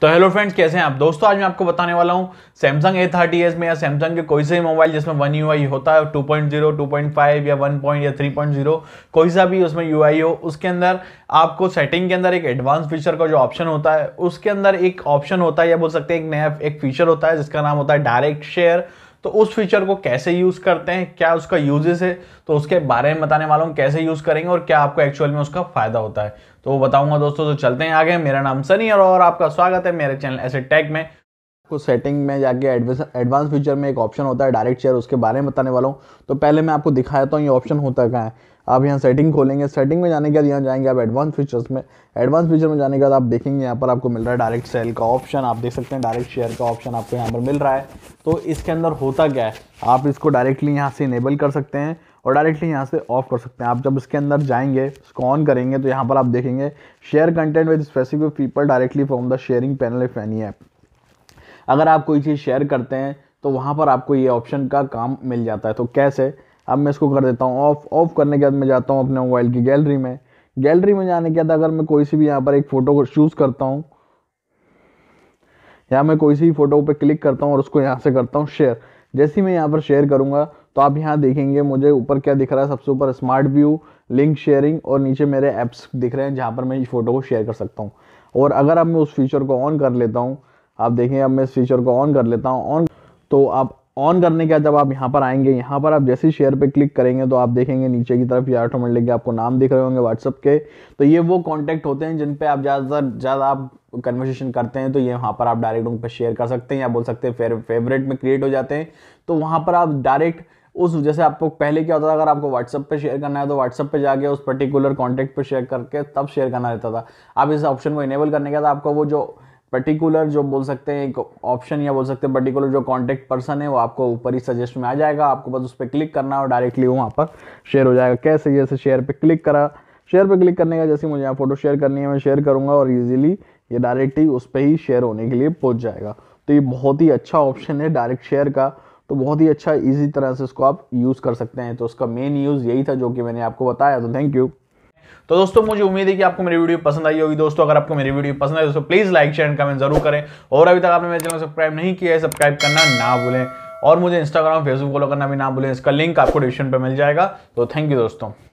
तो hello friends कैसे हैं आप दोस्तों आज मैं आपको बताने वाला हूं सैमसंग ए थर्टी एस में या सैमसंग के कोई से भी मोबाइल जिसमें वन यू आई होता है two point zero two point five या वन पॉइंट या थ्री पॉइंट जीरो कोई सा भी उसमें यू आई हो उसके अंदर आपको सेटिंग के अंदर एक एडवांस फीचर का जो ऑप्शन होता है उसके अंदर एक ऑप्शन होता है या बोल सकते हैं एक नया एक फीचर होता है जिसका नाम होता है डायरेक्ट शेयर तो उस फीचर को कैसे यूज़ करते हैं क्या उसका यूजेस है तो उसके बारे में बताने वाला हूँ कैसे यूज़ करेंगे और क्या आपको एक्चुअल में उसका फ़ायदा होता है तो वो दोस्तों तो चलते हैं आगे मेरा नाम सनी और आपका स्वागत है मेरे चैनल ऐसे टैग में आपको सेटिंग में जाके एडवांस फीचर में एक ऑप्शन होता है डायरेक्ट शेयर उसके बारे में बताने वाला हूँ तो पहले मैं आपको दिखाया था हूँ ये ऑप्शन होता कहाँ है आप यहाँ सेटिंग खोलेंगे सेटिंग में जाने के बाद यहाँ जाएंगे आप एडवांस फीचर्स में एडवांस फीचर में जाने के बाद आप देखेंगे यहाँ पर आपको मिल रहा है डायरेक्ट सेल का ऑप्शन आप देख सकते हैं डायरेक्ट शेयर का ऑप्शन आपको यहाँ पर मिल रहा है तो इसके अंदर होता क्या है आप इसको डायरेक्टली यहाँ से इनेबल कर सकते हैं और डायरेक्टली यहाँ से ऑफ कर सकते हैं आप जब इसके अंदर जाएंगे इसको ऑन करेंगे तो यहाँ पर आप देखेंगे share content with specific people directly from the sharing panel of any app अगर आप कोई चीज़ शेयर करते हैं तो वहाँ पर आपको ये ऑप्शन का काम मिल जाता है तो कैसे अब मैं इसको कर देता हूँ ऑफ ऑफ करने के बाद मैं जाता हूँ अपने मोबाइल की गैलरी में गैलरी में जाने के बाद अगर मैं कोई सी भी यहाँ पर एक फ़ोटो को चूज़ करता हूँ या मैं कोई सी फ़ोटो पर क्लिक करता हूँ और उसको यहाँ से करता हूँ शेयर जैसे ही मैं यहाँ पर शेयर करूँगा तो आप यहाँ देखेंगे मुझे ऊपर क्या दिख रहा है सबसे ऊपर स्मार्ट व्यू लिंक शेयरिंग और नीचे मेरे ऐप्स दिख रहे हैं जहाँ पर मैं इस फ़ोटो को शेयर कर सकता हूँ और अगर अब मैं उस फीचर को ऑन कर लेता हूँ आप देखें अब मैं इस फीचर को ऑन कर लेता हूँ ऑन तो आप ऑन करने का जब आप यहाँ पर आएंगे यहाँ पर आप जैसे ही शेयर पे क्लिक करेंगे तो आप देखेंगे नीचे की तरफ ये लेके आपको नाम दिख रहे होंगे व्हाट्सअप के तो ये वो कॉन्टैक्ट होते हैं जिन पे आप ज़्यादातर ज़्यादा आप कन्वर्सेशन करते हैं तो ये वहाँ पर आप डायरेक्ट उन पर शेयर कर सकते हैं या बोल सकते हैं फेवरेट में क्रिएट हो जाते हैं तो वहाँ पर आप डायरेक्ट उस जैसे आपको पहले क्या होता था अगर आपको व्हाट्सअप पे शेयर करना है तो व्हाट्सअप पे जाके उस पर्टिकुलर कॉन्टैक्ट पे शेयर करके तब शेयर करना रहता था आप इस ऑप्शन को इनेबल करने के बाद आपको वो जो पर्टिकुलर जो बोल सकते हैं एक ऑप्शन या बोल सकते हैं पर्टिकुलर जो कॉन्टैक्ट पर्सन है वो आपको ऊपर ही सजेस्ट में आ जाएगा आपको बस उस पर क्लिक करना और डायरेक्टली वो वहाँ पर शेयर हो जाएगा कैसे जैसे शेयर पर क्लिक करा शेयर पर क्लिक करने का जैसे मुझे यहाँ फोटो शेयर करनी है मैं शेयर करूँगा और ईजिली ये डायरेक्ट ही उस पर ही शेयर होने के लिए पहुँच जाएगा तो ये बहुत ही अच्छा ऑप्शन है डायरेक्ट शेयर का तो बहुत ही अच्छा इजी तरह से इसको आप यूज़ कर सकते हैं तो उसका मेन यूज़ यही था जो कि मैंने आपको बताया तो थैंक यू तो दोस्तों मुझे उम्मीद है कि आपको मेरी वीडियो पसंद आई होगी दोस्तों अगर आपको मेरी वीडियो पसंद आई दोस्तों please like share and comment जरूर करें और अभी तक आपने मेरे चैनल को सब्सक्राइब नहीं किया है सब्सक्राइब करना ना भूलें और मुझे इंस्टाग्राम फेसबुक फॉलो करना भी ना भूलें इसका लिंक आपको डिस्क्रिप्शन पर मिल जाएगा तो थैंक यू दोस्तों